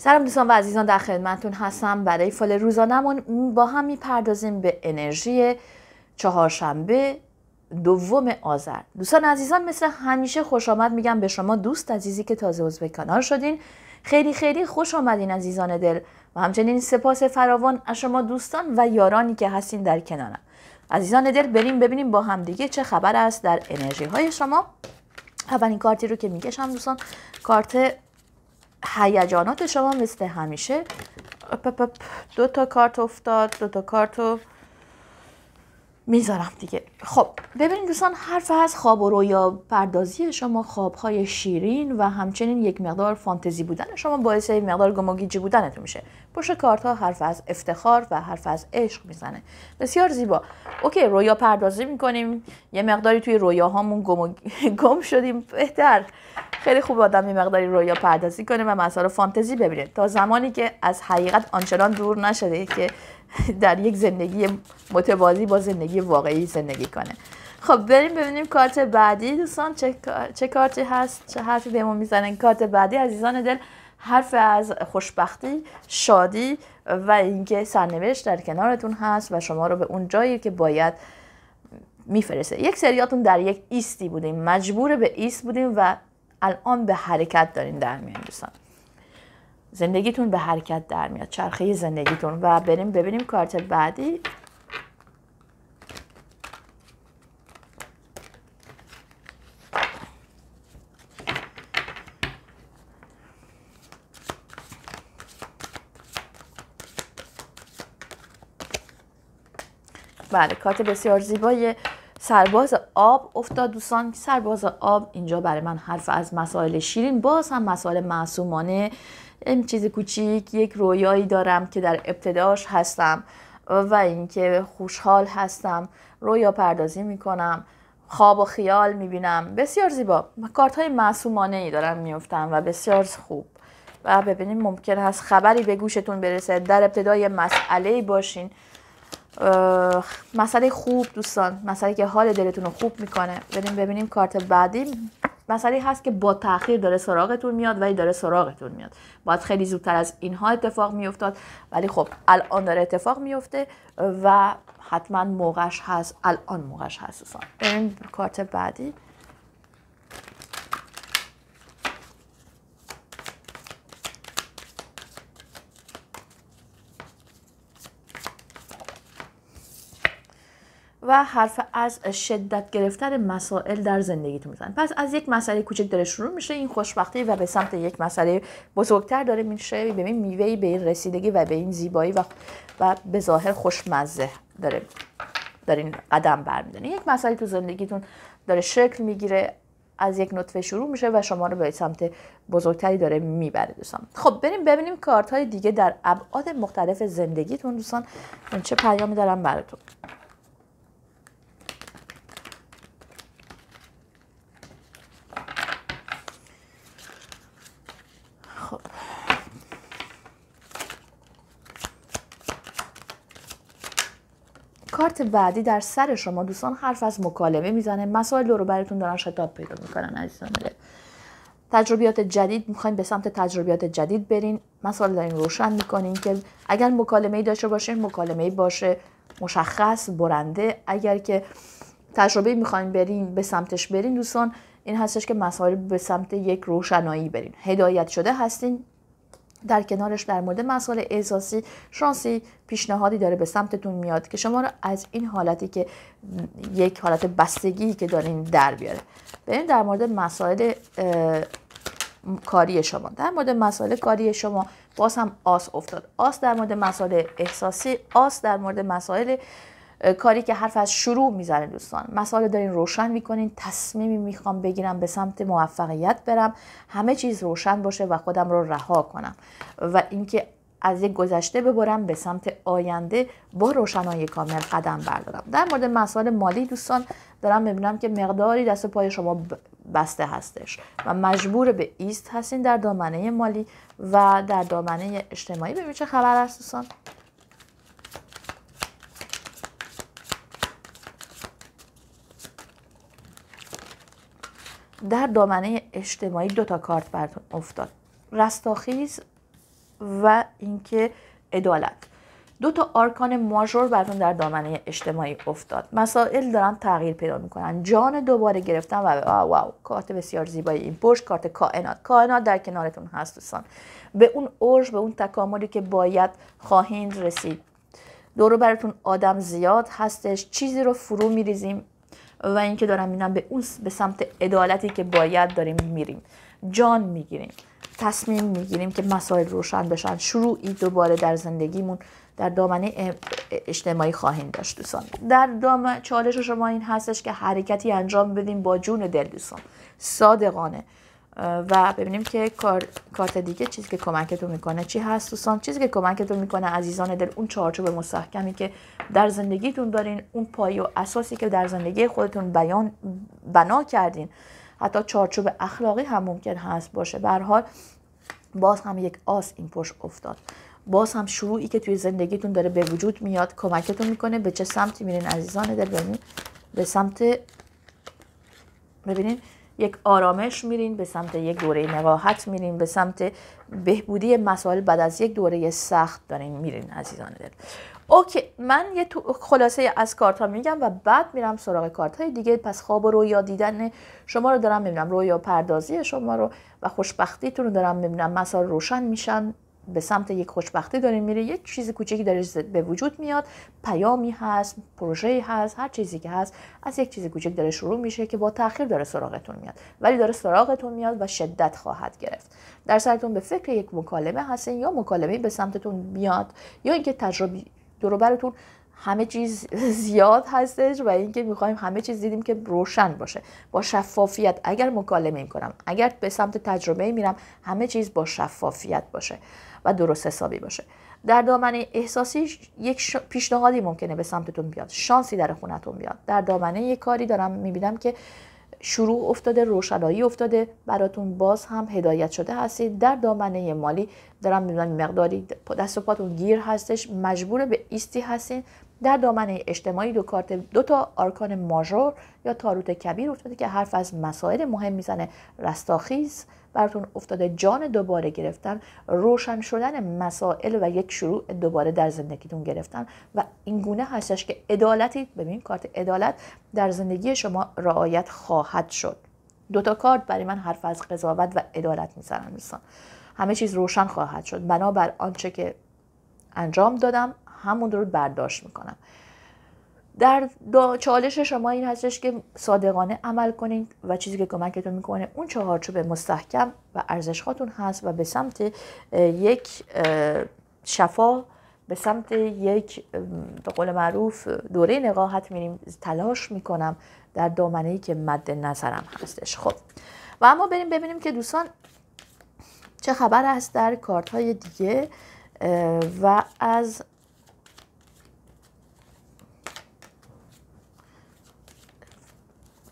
سلام دوستان و عزیزان در خدمتتون هستم برای فال روزانمون با هم میپردازیم به انرژی چهارشنبه دوم آذر دوستان عزیزان مثل همیشه خوش آمد میگم به شما دوست عزیزی که تازه عضو کانال شدین خیلی خیلی خوش آمدین عزیزان دل و همچنین سپاس فراوان از شما دوستان و یارانی که هستین در کنارم عزیزان دل بریم ببینیم با همدیگه چه خبر است در انرژی های شما اولین کارتی رو که میکشم دوستان کارت هیجانات شما مثل همیشه دو تا کارت افتاد دو تا کارت رو میذارم دیگه خب ببینید دوستان حرف از خواب و رویا پردازی شما خوابهای شیرین و همچنین یک مقدار فانتزی بودن شما باعث یک مقدار گماگیجی بودنتون میشه پشت کارت ها حرف از افتخار و حرف از عشق میزنه بسیار زیبا اوکی رویا پردازی میکنیم یه مقداری توی رویاهامون گم, گم شدیم بهتر خیلی خوب آدم یه مقداری رویا پردازی کنه و مسائل فانتزی ببینه تا زمانی که از حقیقت آنچنان دور نشده که در یک زندگی متوازی با زندگی واقعی زندگی کنه خب بریم ببینیم کارت بعدی دوستان چه, کارتی هست چه حرفی ما میزنن کارت بعدی عزیزان دل حرف از خوشبختی شادی و اینکه سرنوشت در کنارتون هست و شما رو به اون جایی که باید میفرسته یک سریاتون در یک ایستی بودیم مجبور به ایست بودیم و الان به حرکت دارین در میان دوستان زندگیتون به حرکت در میاد چرخه زندگیتون و بریم ببینیم کارت بعدی بله کارت بسیار زیبای سرباز آب افتاد دوستان سرباز آب اینجا برای من حرف از مسائل شیرین باز هم مسائل معصومانه این چیز کوچیک یک رویایی دارم که در ابتداش هستم و اینکه خوشحال هستم رویا پردازی میکنم خواب و خیال میبینم بسیار زیبا کارت های معصومانه ای دارم میفتم و بسیار خوب و ببینیم ممکن هست خبری به گوشتون برسه در ابتدای مسئله باشین مسئله خوب دوستان مسئله که حال دلتون رو خوب میکنه بریم ببینیم کارت بعدی مسئله هست که با تاخیر داره سراغتون میاد ولی داره سراغتون میاد باید خیلی زودتر از اینها اتفاق میافتاد ولی خب الان داره اتفاق میفته و حتما موقعش هست الان موقعش هست دوستان این کارت بعدی و حرف از شدت گرفتن مسائل در زندگیتون میزنن پس از یک مسئله کوچک داره شروع میشه این خوشبختی و به سمت یک مسئله بزرگتر داره میشه به این میوهی به این رسیدگی و به این زیبایی و, و به ظاهر خوشمزه داره دارین قدم برمیدارین یک مسئله تو زندگیتون داره شکل میگیره از یک نطفه شروع میشه و شما رو به سمت بزرگتری داره میبره دوستان خب بریم ببینیم کارت های دیگه در ابعاد مختلف زندگیتون دوستان چه پیامی دارن براتون کارت بعدی در سر شما دوستان حرف از مکالمه میزنه مسائل رو براتون دارن شتاب پیدا میکنن عزیزان تجربیات جدید میخواین به سمت تجربیات جدید برین مسائل دارین روشن میکنین که اگر مکالمه ای داشته باشین مکالمه باشه مشخص برنده اگر که تجربه میخواین برین به سمتش برین دوستان این هستش که مسائل به سمت یک روشنایی برین هدایت شده هستین در کنارش در مورد مسائل احساسی شانسی پیشنهادی داره به سمتتون میاد که شما رو از این حالتی که یک حالت بستگی که دارین در بیاره بریم در مورد مسائل کاری شما در مورد مسائل کاری شما باز هم آس افتاد آس در مورد مسائل احساسی آس در مورد مسائل کاری که حرف از شروع میزنه دوستان مسائل دارین روشن میکنین تصمیمی میخوام بگیرم به سمت موفقیت برم همه چیز روشن باشه و خودم رو رها کنم و اینکه از یک گذشته ببرم به سمت آینده با روشنایی کامل قدم بردارم در مورد مسائل مالی دوستان دارم میبینم که مقداری دست پای شما بسته هستش و مجبور به ایست هستین در دامنه مالی و در دامنه اجتماعی ببینید چه خبر است دوستان در دامنه اجتماعی دو تا کارت براتون افتاد رستاخیز و اینکه عدالت دو تا آرکان ماژور براتون در دامنه اجتماعی افتاد مسائل دارن تغییر پیدا میکنن جان دوباره گرفتن و واو واو کارت بسیار زیبایی این پشت کارت کائنات کائنات در کنارتون هست دوستان به اون اوج به اون تکاملی که باید خواهید رسید دورو براتون آدم زیاد هستش چیزی رو فرو میریزیم و اینکه دارم اینا به اون به سمت عدالتی که باید داریم میریم جان میگیریم تصمیم میگیریم که مسائل روشن بشن شروعی دوباره در زندگیمون در دامنه اجتماعی خواهیم داشت دوستان در دام چالش شما این هستش که حرکتی انجام بدیم با جون دل دوستان صادقانه و ببینیم که کارت دیگه چیزی که کمکتون میکنه چی هست دوستان چیزی که کمکتون میکنه عزیزان دل اون چارچوب مستحکمی که در زندگیتون دارین اون پایه و اساسی که در زندگی خودتون بیان بنا کردین حتی چارچوب اخلاقی هم ممکن هست باشه به حال باز هم یک آس این پشت افتاد باز هم شروعی که توی زندگیتون داره به وجود میاد کمکتون میکنه به چه سمتی میرین عزیزان دل ببینید به سمت ببینید یک آرامش میرین به سمت یک دوره نواحت میرین به سمت بهبودی مسائل بعد از یک دوره سخت دارین میرین عزیزان دل اوکی من یه خلاصه از کارت ها میگم و بعد میرم سراغ کارت های دیگه پس خواب و رویا دیدن شما رو دارم میبینم رویا پردازی شما رو و خوشبختیتون رو دارم میبینم مسائل روشن میشن به سمت یک خوشبختی داره میره یک چیز کوچکی داره به وجود میاد پیامی هست پروژه هست هر چیزی که هست از یک چیز کوچک داره شروع میشه که با تاخیر داره سراغتون میاد ولی داره سراغتون میاد و شدت خواهد گرفت در سرتون به فکر یک مکالمه هستین یا مکالمه به سمتتون میاد یا اینکه تجربه دوروبرتون همه چیز زیاد هستش و اینکه میخوایم همه چیز دیدیم که روشن باشه با شفافیت اگر مکالمه میکنم اگر به سمت تجربه میرم همه چیز با شفافیت باشه و درست حسابی باشه در دامنه احساسی یک پیشنهادی ممکنه به سمتتون بیاد شانسی در خونتون بیاد در دامنه یک کاری دارم میبینم که شروع افتاده روشنایی افتاده براتون باز هم هدایت شده هستید در دامنه مالی دارم میبینم مقداری دست و پاتون گیر هستش مجبور به ایستی هستین در دامنه اجتماعی دو کارت دو تا آرکان ماژور یا تاروت کبیر افتاده که حرف از مسائل مهم میزنه رستاخیز براتون افتاده جان دوباره گرفتن روشن شدن مسائل و یک شروع دوباره در زندگیتون گرفتن و این گونه هستش که عدالتی ببین کارت عدالت در زندگی شما رعایت خواهد شد دوتا کارت برای من حرف از قضاوت و عدالت میزنن دوستان همه چیز روشن خواهد شد بنابر آنچه که انجام دادم همون رو برداشت میکنم در چالش شما این هستش که صادقانه عمل کنید و چیزی که کمکتون میکنه اون چهارچوب مستحکم و ارزشهاتون هست و به سمت یک شفا به سمت یک به قول معروف دوره نقاهت میریم تلاش میکنم در دامنه ای که مد نظرم هستش خب و اما بریم ببینیم که دوستان چه خبر است در کارت های دیگه و از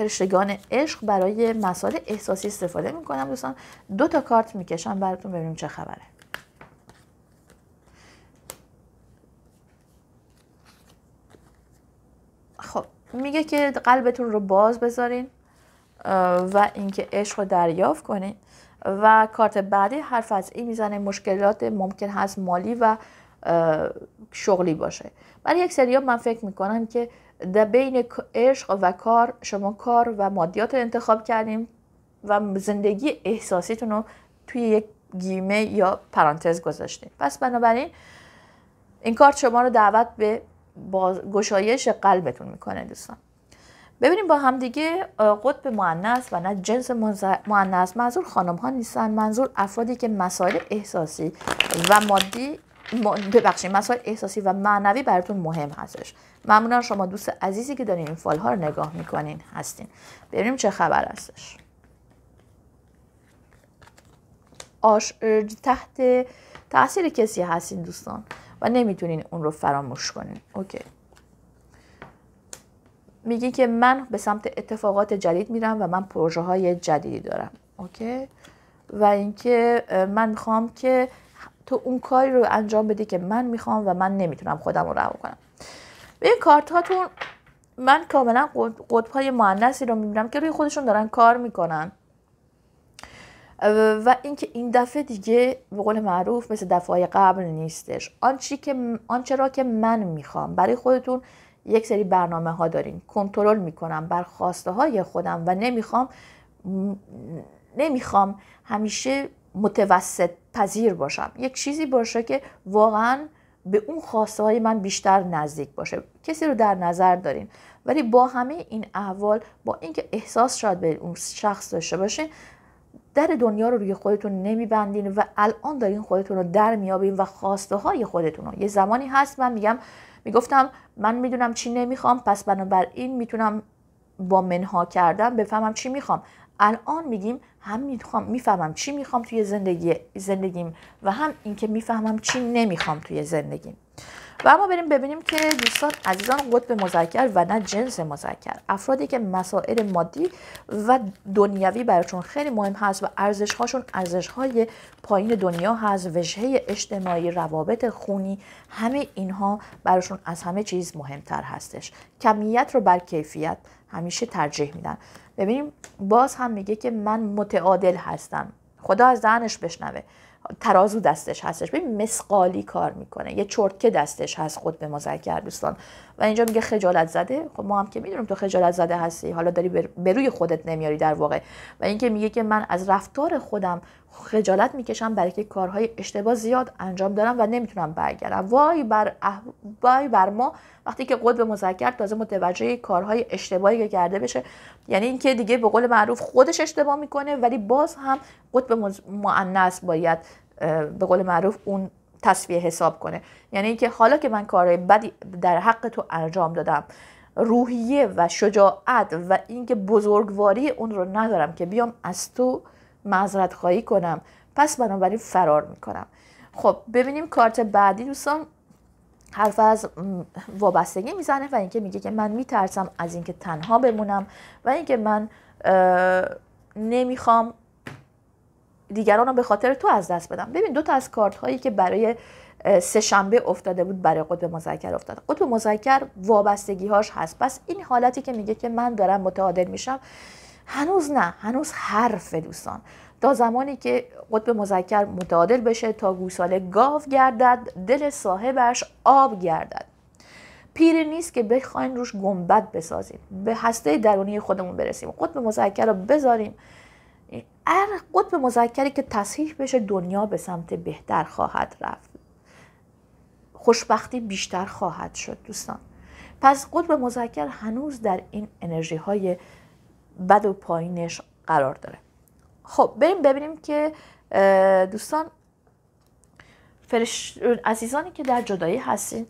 فرشتگان عشق برای مسائل احساسی استفاده میکنم دوستان دو تا کارت میکشم براتون ببینیم چه خبره خب میگه که قلبتون رو باز بذارین و اینکه عشق رو دریافت کنین و کارت بعدی حرف از این میزنه مشکلات ممکن هست مالی و شغلی باشه برای یک سری من فکر میکنم که در بین عشق و کار شما کار و مادیات رو انتخاب کردیم و زندگی احساسیتون رو توی یک گیمه یا پرانتز گذاشتیم پس بنابراین این کار شما رو دعوت به گشایش قلبتون میکنه دوستان ببینیم با همدیگه قطب معنیس و نه جنس معنیس منظور خانم ها نیستن منظور افرادی که مسائل احساسی و مادی ببخشید مسائل احساسی و معنوی براتون مهم هستش ممنونم شما دوست عزیزی که دارین این فال ها رو نگاه میکنین هستین ببینیم چه خبر هستش آش تحت تاثیر کسی هستین دوستان و نمیتونین اون رو فراموش کنین اوکی میگی که من به سمت اتفاقات جدید میرم و من پروژه های جدیدی دارم اوکی و اینکه من میخوام که تو اون کاری رو انجام بدی که من میخوام و من نمیتونم خودم رو رها کنم به این کارت هاتون من کاملا قطب های معنسی رو میبینم که روی خودشون دارن کار میکنن و اینکه این دفعه دیگه به قول معروف مثل دفعه قبل نیستش آنچه که آنچه را که من میخوام برای خودتون یک سری برنامه ها دارین کنترل میکنم بر خواسته های خودم و نمیخوام نمیخوام همیشه متوسط پذیر باشم یک چیزی باشه که واقعا به اون خواسته های من بیشتر نزدیک باشه کسی رو در نظر دارین ولی با همه این احوال با اینکه احساس شاید به اون شخص داشته باشین در دنیا رو روی خودتون نمیبندین و الان دارین خودتون رو در میابین و خواسته های خودتون رو یه زمانی هست من میگم میگفتم من میدونم چی نمیخوام پس بنابراین میتونم با منها کردن بفهمم چی میخوام الان میگیم هم میخوام میفهمم چی میخوام توی زندگی زندگیم و هم اینکه میفهمم چی نمیخوام توی زندگیم و اما بریم ببینیم که دوستان عزیزان قطب مذکر و نه جنس مذکر افرادی که مسائل مادی و دنیوی براتون خیلی مهم هست و ارزش هاشون ارزش های پایین دنیا هست وجهه اجتماعی روابط خونی همه اینها براشون از همه چیز مهمتر هستش کمیت رو بر کیفیت همیشه ترجیح میدن ببینیم باز هم میگه که من متعادل هستم خدا از دهنش بشنوه ترازو دستش هستش ببین مسقالی کار میکنه یه چرتکه دستش هست خود به مذکر دوستان و اینجا میگه خجالت زده خب ما هم که میدونیم تو خجالت زده هستی حالا داری به روی خودت نمیاری در واقع و اینکه میگه که من از رفتار خودم خجالت میکشم برای که کارهای اشتباه زیاد انجام دارم و نمیتونم برگردم وای بر اح... وای بر ما وقتی که قطب مذکر تازه متوجه کارهای اشتباهی که کرده بشه یعنی اینکه دیگه به قول معروف خودش اشتباه میکنه ولی باز هم قطب مؤنث باید به قول معروف اون تصفیه حساب کنه یعنی اینکه حالا که من کارهای بدی در حق تو انجام دادم روحیه و شجاعت و اینکه بزرگواری اون رو ندارم که بیام از تو معذرت خواهی کنم پس بنابراین فرار میکنم خب ببینیم کارت بعدی دوستان حرف از وابستگی میزنه و اینکه میگه که من میترسم از اینکه تنها بمونم و اینکه من نمیخوام دیگران رو به خاطر تو از دست بدم ببین دو تا از کارت هایی که برای سه شنبه افتاده بود برای قطب مذکر افتاد قطب مذکر وابستگی هاش هست پس این حالتی که میگه که من دارم متعادل میشم هنوز نه هنوز حرف دوستان تا زمانی که قطب مذکر متعادل بشه تا گوساله گاو گردد دل صاحبش آب گردد پیر نیست که بخواین روش گنبد بسازیم به هسته درونی خودمون برسیم قطب مذکر رو بذاریم اگر قطب مذکری که تصحیح بشه دنیا به سمت بهتر خواهد رفت خوشبختی بیشتر خواهد شد دوستان پس قطب مذکر هنوز در این انرژی های بد و پایینش قرار داره خب بریم ببینیم که دوستان فرش... عزیزانی که در جدایی هستین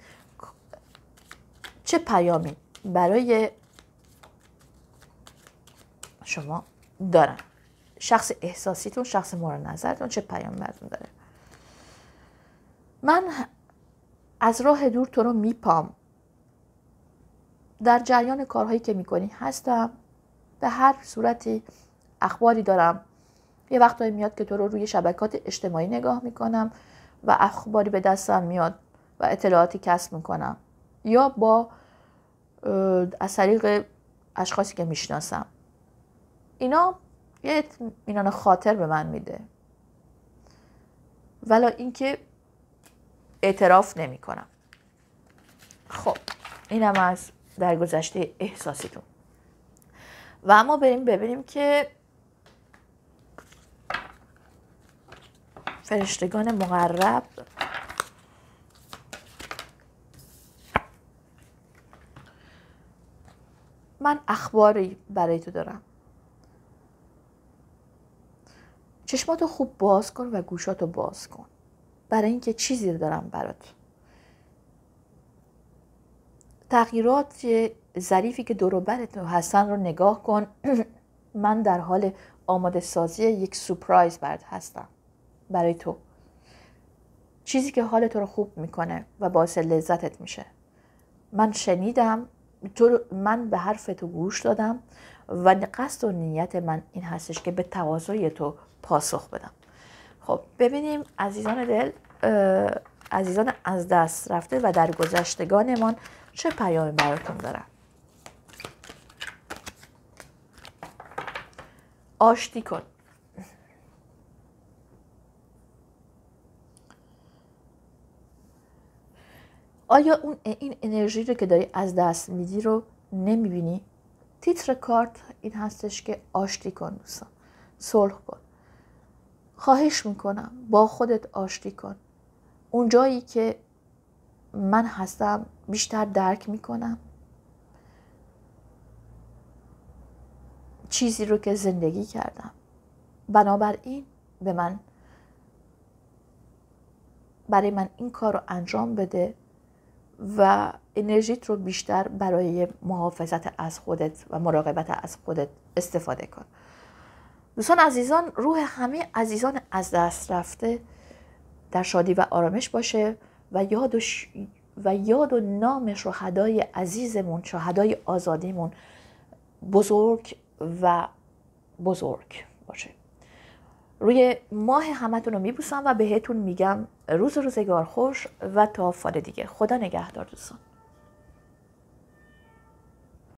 چه پیامی برای شما دارن شخص احساسیتون شخص مورد نظرتون چه پیام براتون داره من از راه دور تو رو میپام در جریان کارهایی که میکنی هستم به هر صورتی اخباری دارم یه وقتایی میاد که تو رو روی شبکات اجتماعی نگاه میکنم و اخباری به دستم میاد و اطلاعاتی کسب میکنم یا با از طریق اشخاصی که میشناسم اینا یه اطمینان خاطر به من میده ولی اینکه اعتراف نمی کنم خب اینم از گذشته احساسیتون و اما بریم ببینیم که فرشتگان مقرب من اخباری برای تو دارم چشماتو خوب باز کن و گوشاتو باز کن برای اینکه چیزی رو دارم برات تغییرات ظریفی که دوروبر تو هستن رو نگاه کن من در حال آماده سازی یک سپرایز برات هستم برای تو چیزی که حال تو رو خوب میکنه و باعث لذتت میشه من شنیدم تو من به حرف تو گوش دادم و قصد و نیت من این هستش که به تواضع تو پاسخ بدم خب ببینیم عزیزان دل عزیزان از دست رفته و در گذشتگانمان چه پیام براتون دارن آشتی کن آیا اون این انرژی رو که داری از دست میدی رو نمیبینی؟ تیتر کارت این هستش که آشتی کن دوستان صلح کن خواهش میکنم با خودت آشتی کن اون جایی که من هستم بیشتر درک میکنم چیزی رو که زندگی کردم بنابراین به من برای من این کار رو انجام بده و انرژیت رو بیشتر برای محافظت از خودت و مراقبت از خودت استفاده کن دوستان عزیزان روح همه عزیزان از دست رفته در شادی و آرامش باشه و یاد و, ش... و یاد و نام شهدای عزیزمون شهدای آزادیمون بزرگ و بزرگ باشه روی ماه همتون رو میبوسم و بهتون میگم روز روزگار خوش و تا فال دیگه خدا نگهدار دوستان